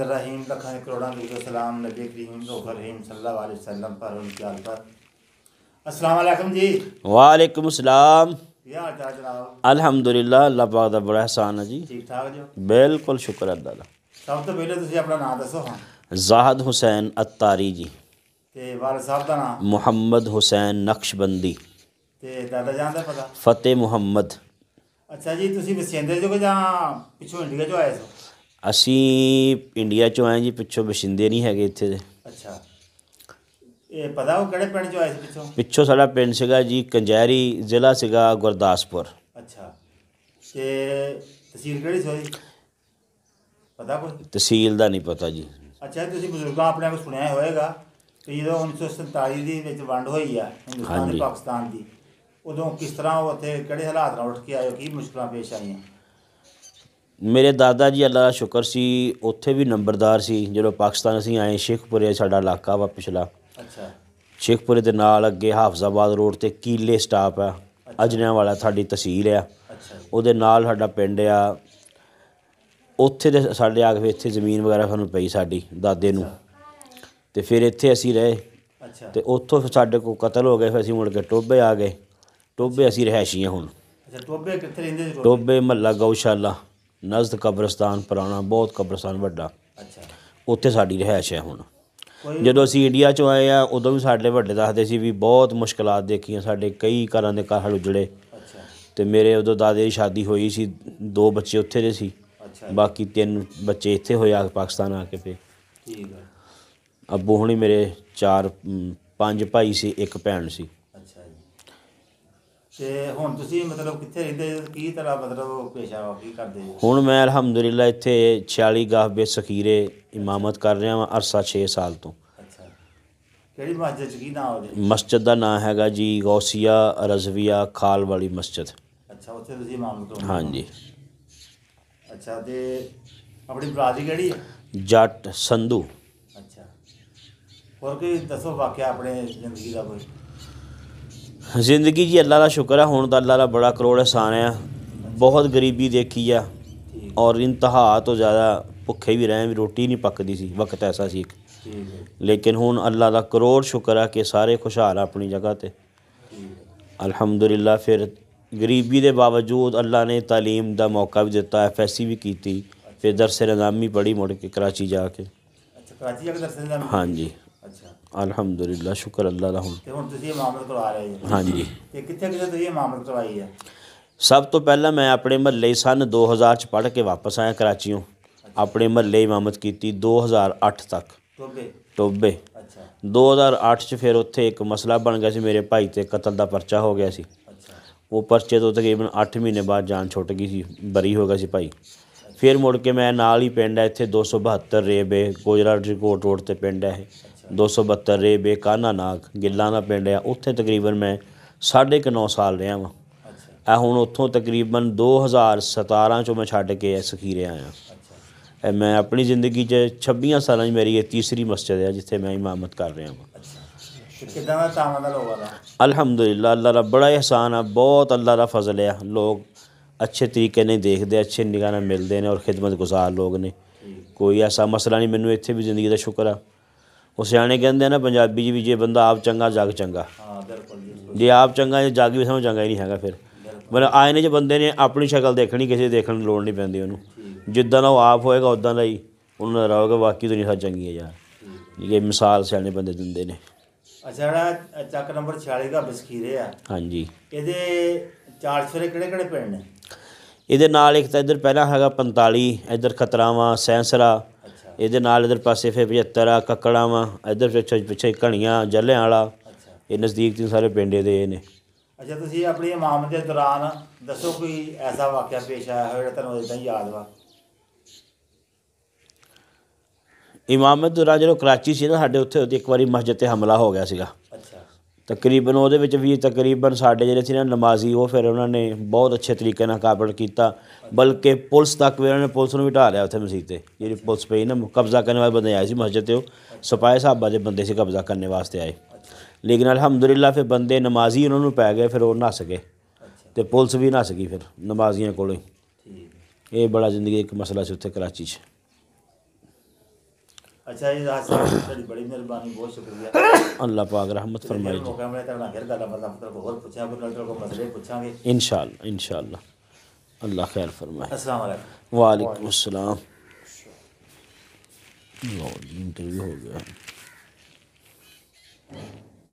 रहमान लखन करोड़ा सलाम नबी करीम रहीम सल्लल्लाहु अलैहि वसल्लम पर उनके आल पर अस्सलाम वालेकुम जी वालेकुम सलाम अल्हम्दुलिल्लाह अल्लाह पाक दा बड़ा एहसान है जी ठीक ठाक जो बिल्कुल शुक्र सब तो पहले असी इंडिया चो आए जी पिछों बछिंदे नहीं है इतने पिछो सा पिंड जी कंजहरी जिला सेगा गुरदासपुर अच्छा तहसील का नहीं पता जी अच्छा बजुर्ग अपने को सुनया होगा तो जो उन्नीस सौ संताली वंड है पाकिस्तान की उदो किस तरह उड़े हालात उठ के आए कि मुश्किल पेश आई हैं ਮੇਰੇ ਦਾਦਾ ਜੀ ਅੱਲਾ ਸ਼ੁਕਰ ਸੀ ਉੱਥੇ ਵੀ ਨੰਬਰਦਾਰ ਸੀ ਜਦੋਂ ਪਾਕਿਸਤਾਨ ਅਸੀਂ ਆਏ ਸ਼ੇਖਪੁਰੇ ਸਾਡਾ ਇਲਾਕਾ ਵਾ ਪਿਛਲਾ ਅੱਛਾ ਸ਼ੇਖਪੁਰੇ ਦੇ ਨਾਲ ਅੱਗੇ ਹਾਫਜ਼ਾਬਾਦ ਰੋਡ ਤੇ ਕੀਲੇ ਸਟਾਪ ਆ ਅਜਨਿਆਂ ਵਾਲਾ ਸਾਡੀ ਤਹਿਸੀਲ ਆ ਉਹਦੇ ਨਾਲ ਸਾਡਾ ਪਿੰਡ ਆ ਉੱਥੇ ਦੇ ਸਾਡੇ ਆ ਵਿੱਚ ਇੱਥੇ ਜ਼ਮੀਨ ਵਗੈਰਾ ਸਾਨੂੰ ਪਈ ਸਾਡੀ ਦਾਦੇ ਨੂੰ ਤੇ ਫਿਰ ਇੱਥੇ ਅਸੀਂ ਰਹੇ ਅੱਛਾ ਤੇ ਉੱਥੋਂ ਫਿਰ ਸਾਡੇ ਕੋ ਕਤਲ ਹੋ ਗਏ ਫਿਰ ਅਸੀਂ ਮੁੜ ਕੇ ਟੋਬੇ ਆ ਗਏ ਟੋਬੇ ਅਸੀਂ ਰਹਿਸ਼ੀਆਂ ਹੁਣ ਅੱਛਾ ਟੋਬੇ ਕਿੱਥੇ ਰਹਿੰਦੇ ਸੀ ਟੋਬੇ ਮੱਲਾ ਗਊਸ਼ਾਲਾ ਨਜ਼ਦ ਕਬਰਸਤਾਨ ਪੁਰਾਣਾ ਬਹੁਤ ਕਬਰਸਤਾਨ ਵੱਡਾ ਅੱਛਾ ਉੱਥੇ ਸਾਡੀ ਰਹਿائش ਹੈ ਹੁਣ ਜਦੋਂ ਅਸੀਂ ਇੰਡੀਆ ਚ ਆਏ ਆ ਉਦੋਂ ਵੀ ਸਾਡੇ ਵੱਡੇ ਦੱਸਦੇ ਸੀ ਵੀ ਬਹੁਤ ਮੁਸ਼ਕਲਾਂ ਦੇਖੀਆਂ ਸਾਡੇ ਕਈ ਘਰਾਂ ਦੇ ਘਰ ਉਜੜੇ ਅੱਛਾ ਤੇ ਮੇਰੇ ਉਦੋਂ ਦਾਦੇ ਦੀ ਸ਼ਾਦੀ ਹੋਈ ਸੀ ਦੋ ਬੱਚੇ ਉੱਥੇ ਦੇ ਸੀ ਅੱਛਾ ਬਾਕੀ ਤਿੰਨ ਬੱਚੇ ਇੱਥੇ ਹੋਏ ਆ ਪਾਕਿਸਤਾਨ ਆ ਕੇ ਫੇ ਠੀਕ ਹੈ ਅੱਬੂ ਹੁਣੀ ਮੇਰੇ ਚਾਰ ਪੰਜ ਭਾਈ ਸੀ ਇੱਕ ਭੈਣ ਸੀ ਤੇ ਹੁਣ ਤੁਸੀਂ ਮਤਲਬ ਕਿੱਥੇ ਰਹਿੰਦੇ ਹੋ? ਕੀ ਤਰ੍ਹਾਂ ਮਤਲਬ ਪੇਸ਼ਾ ਕੀ ਕਰਦੇ ਹੋ ਹੁਣ ਮੈਂ ਅਲਹਮਦੁਲਿਲਾ ਇੱਥੇ 46 ਗਾਹ ਬੇ ਸਖੀਰੇ ਇਮਾਮਤ ਕਰ ਰਿਹਾ ਹਾਂ ਅਰਸਾ 6 ਸਾਲ ਤੋਂ ਅੱਛਾ ਕਿਹੜੀ ਮਸਜਿਦ ਚ ਕੀ ਨਾਮ ਹੈ ਮਸਜਿਦ ਦਾ ਨਾਮ ਹੈਗਾ ਜੀ ਗੌਸੀਆ ਰਜ਼ਵੀਆ ਖਾਲ ਵਾਲੀ ਮਸਜਿਦ ਅੱਛਾ ਉੱਥੇ ਤੁਸੀਂ ਇਮਾਮਤ ਹੋ ਹਾਂਜੀ ਅੱਛਾ ਤੇ ਆਪਣੀ ਬਰਾਦਰੀ ਕਿਹੜੀ ਹੈ ਜੱਟ ਸੰਧੂ ਅੱਛਾ ਹੋਰ ਕੋਈ ਦੱਸੋ ਵਾਕਿਆ ਆਪਣੇ ਜ਼ਿੰਦਗੀ ਦਾ ਕੋਈ जिंदगी जी अल्लाह का शुक्र है हूँ तो अल्लाह का बड़ा करोड़ एहसान है बहुत गरीबी देखी है और इंतहा तो ज़्यादा भुखे भी रहे भी रोटी नहीं पकती सी वक्त ऐसा सी लेकिन हूँ अल्लाह का करोड़ शुक्र है कि सारे खुशहाल अपनी जगह पर अलहमदुल्ला फिर गरीबी के बावजूद अल्लाह ने तालीम का मौका भी दिता एफ एस सी भी की फिर दरसे नजामी पढ़ी मुड़ के कराची जाके अच्छा, हाँ जी अच्छा। अल्हम्दुलिल्लाह शुक्र अल्लाह ला हूं तो हाँ जी सब तो पहला मैं अपने महल्ले सन 2000 च पढ़ के वापस आया कराची अच्छा। अपने महल्ले इमामत कीती 2008 तक टोबे दो हज़ार अठ अच्छा। फिर उत्थे एक मसला बन गया मेरे भाई ते कतल का परचा हो गया सी। वो परचे तो तकरीबन अठ महीने बाद जान छुट गई सी बरी हो गया सी भाई फिर मुड़ के मैं नाल ही पिंड है इतने दो सौ बहत्तर रेबे गोजरा रिकोट रोड से पिंड है ਦੋ ਸੌ 272 ਰੇ ਬੇਕਾਨਾ ਨਾਗ ਗਿੱਲਾਣਾ ਪਿੰਡ ਆ ਉੱਥੇ ਤਕਰੀਬਨ ਮੈਂ ਸਾਢੇ ਕੁ 9 ਸਾਲ ਰਿਹਾ ਵਾਂ ਆ ਹੁਣ ਉੱਥੋਂ ਤਕਰੀਬਨ 2017 ਚੋਂ ਮੈਂ ਛੱਡ ਕੇ ਸਖੀਰੇ ਆਇਆ ਇਹ ਮੈਂ ਆਪਣੀ ਜ਼ਿੰਦਗੀ 'ਚ 26 ਸਾਲਾਂ 'ਚ ਮੇਰੀ ਇਹ ਤੀਸਰੀ ਮਸਜਿਦ ਹੈ ਜਿੱਥੇ ਮੈਂ ਇਮਾਮਤ ਕਰ ਰਿਹਾ ਹਾਂ ਕਿਦਾਂ ਦਾ ਤਾਮਦਲ ਹੋ ਗਿਆ ਅਲਹਮਦੁਲਿਲਾ ਅੱਲਾ ਦਾ ਬੜਾ ਇਹਸਾਨ ਆ ਬਹੁਤ ਅੱਲਾ ਦਾ ਫਜ਼ਲ ਆ ਲੋਕ ਅੱਛੇ ਤਰੀਕੇ ਨਾਲ ਦੇਖਦੇ ਅੱਛੇ ਨਿਗਾਹ ਨਾਲ ਮਿਲਦੇ ਨੇ ਔਰ ਖਿਦਮਤ ਗੁਜ਼ਾਰ ਲੋਕ ਨੇ ਕੋਈ ਐਸਾ ਮਸਲਾ ਨਹੀਂ ਮੈਨੂੰ ਇੱਥੇ ਵੀ ਜ਼ਿੰਦਗੀ ਦਾ ਸ਼ੁਕਰ ਆ ਉਹ ਸਿਆਣੇ ਕਹਿੰਦੇ ਨਾ ਪੰਜਾਬੀ ਜੀ ਵੀ ਜੇ ਬੰਦਾ ਆਪ ਚੰਗਾ ਜਗ ਚੰਗਾ ਜੇ ਆਪ ਚੰਗਾ ਜੇ ਜਗ ਵੀ ਸਮਝ ਚੰਗਾ ਹੀ ਨਹੀਂ ਹੈਗਾ ਫਿਰ ਮਤਲਬ ਆਏ ਨੇ ਜੇ ਬੰਦੇ ਨੇ ਆਪਣੀ ਸ਼ਕਲ ਦੇਖਣੀ ਕਿਸੇ ਦੇਖਣ ਦੀ ਲੋੜ ਨਹੀਂ ਪੈਂਦੀ ਉਹਨੂੰ ਜਿੱਦਾਂ ਉਹ ਆਪ ਹੋਏਗਾ ਉਦਾਂ ਦਾ ਹੀ ਉਹਨਾਂ ਦਾ ਰਹੋਗਾ ਬਾਕੀ ਦੁਨੀਆ ਸਾ ਚੰਗੀ ਹੈ ਯਾਰ ਇਹ ਮਿਸਾਲ ਸਿਆਣੇ ਬੰਦੇ ਦਿੰਦੇ ਨੇ ਜਿਹੜਾ ਚੱਕ ਨੰਬਰ 46 ਦਾ ਬਸਕੀਰੇ ਆ ਹਾਂਜੀ ਇਹਦੇ ਚਾਰ ਸਵੇਰੇ ਕਿਹੜੇ ਕਿਹੜੇ ਪਿੰਡ ਨੇ ਇਹਦੇ ਨਾਲ ਇੱਕ ਤਾਂ ਇੱਧਰ ਪਹਿਲਾਂ ਹੈਗਾ 45 ਇੱਧਰ ਖਤਰਾਵਾ ਸੈਂਸਰਾ ਇਹਦੇ ਨਾਲ ਇਧਰ ਪਾਸੇ ਫਿਰ 75 ਆ ਕੱਕੜਾਂ ਵਾ ਇਧਰ ਪਿੱਛੇ ਪਿੱਛੇ ਘਣੀਆਂ ਜੱਲਿਆਂ ਵਾਲਾ ਇਹ ਨਜ਼ਦੀਕ ਤੇ ਸਾਰੇ ਪਿੰਡੇ ਦੇ ਇਹ ਨੇ ਅੱਛਾ ਤੁਸੀਂ ਆਪਣੀ ਇਮਾਮ ਦੇ ਦੌਰਾਨ ਦੱਸੋ ਕੋਈ ਐਸਾ ਵਾਕਿਆ ਪੇਸ਼ ਆਇਆ ਹੋਵੇ ਜਿਹੜਾ ਤੁਹਾਨੂੰ ਇਦਾਂ ਯਾਦ ਵਾ ਇਮਾਮਤ ਦੌਰਾਨ ਜਦੋਂ ਕਰਾਚੀ ਸੀ ਨਾ ਸਾਡੇ ਉੱਥੇ ਇੱਕ ਵਾਰੀ ਮਸਜਿਦ ਤੇ ਹਮਲਾ ਹੋ ਗਿਆ ਸੀਗਾ ਤਕਰੀਬਨ ਉਹਦੇ ਵਿੱਚ ਵੀ ਤਕਰੀਬਨ ਸਾਡੇ ਜਿਹੜੇ ਸੀ ਨਾ ਨਮਾਜ਼ੀ ਉਹ ਫਿਰ ਉਹਨਾਂ ਨੇ ਬਹੁਤ ਅੱਛੇ ਤਰੀਕੇ ਨਾਲ ਕਾਬਲ ਕੀਤਾ ਬਲਕਿ ਪੁਲਿਸ ਤੱਕ ਵੀ ਉਹਨਾਂ ਨੇ ਪੁਲਿਸ ਨੂੰ ਵੀ ਢਾ ਲਿਆ ਉੱਥੇ ਮਸਜਿਦ ਤੇ ਜਿਹੜੀ ਪੁਲਿਸ ਪਈ ਨਾ ਕਬਜ਼ਾ ਕਰਨ ਵਾਲੇ ਬੰਦੇ ਆਏ ਸੀ ਮਸਜਿਦ ਤੇ ਉਹ ਸਪਾਹੀ ਸਾਹਿਬਾਂ ਦੇ ਬੰਦੇ ਸੀ ਕਬਜ਼ਾ ਕਰਨ ਵਾਸਤੇ ਆਏ ਲੇਕਿਨ ਅਲਹਮਦੁਲਿਲਾ ਫਿਰ ਬੰਦੇ ਨਮਾਜ਼ੀ ਉਹਨਾਂ ਨੂੰ ਪੈ ਗਏ ਫਿਰ ਉਹ ਨੱਸ ਗਏ ਤੇ ਪੁਲਿਸ ਵੀ ਨੱਸ ਗਈ ਫਿਰ ਨਮਾਜ਼ੀਆਂ ਕੋਲੋਂ ਇਹ ਬੜਾ ਜ਼ਿੰਦਗੀ ਇੱਕ ਮਸਲਾ ਸੀ ਉੱਥੇ ਕਰਾਚੀ 'ਚ अच्छा ये बड़ी मेहरबानी बहुत शुक्रिया अल्लाह पाक रहमत तो फरमाए जी मौका मिले तो मतलब मतलब और पूछा को मसले इंशाल्लाह इंशाल्लाह अल्लाह खैर फरमाए अस्सलाम वालेकुम वालेकुम अस्सलाम लो इंटरव्यू हो गया